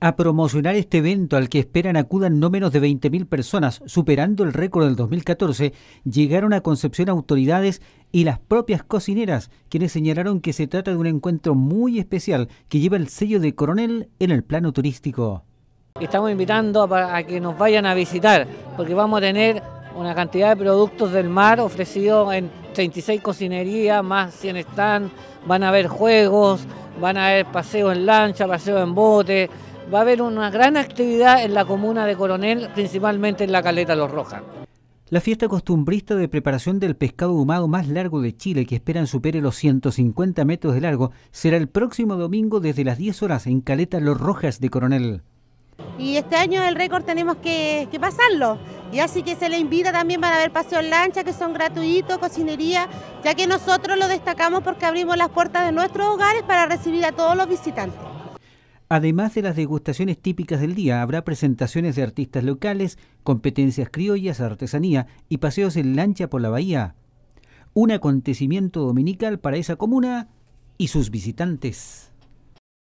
a promocionar este evento al que esperan acudan no menos de 20.000 personas, superando el récord del 2014, llegaron a Concepción autoridades y las propias cocineras, quienes señalaron que se trata de un encuentro muy especial que lleva el sello de coronel en el plano turístico. Estamos invitando a que nos vayan a visitar, porque vamos a tener una cantidad de productos del mar ofrecidos en 36 cocinerías, más 100 están... van a haber juegos, van a haber paseos en lancha, paseos en bote, va a haber una gran actividad en la comuna de Coronel, principalmente en la Caleta Los Rojas. La fiesta costumbrista de preparación del pescado humado más largo de Chile, que esperan supere los 150 metros de largo, será el próximo domingo desde las 10 horas en Caleta Los Rojas de Coronel. Y este año el récord tenemos que, pasarlo. Y así que se le invita también para ver paseo en lancha, que son gratuitos, cocinería, ya que nosotros lo destacamos porque abrimos las puertas de nuestros hogares para recibir a todos los visitantes. Además de las degustaciones típicas del día, habrá presentaciones de artistas locales, competencias criollas, artesanía y paseos en lancha por la bahía. Un acontecimiento dominical para esa comuna y sus visitantes.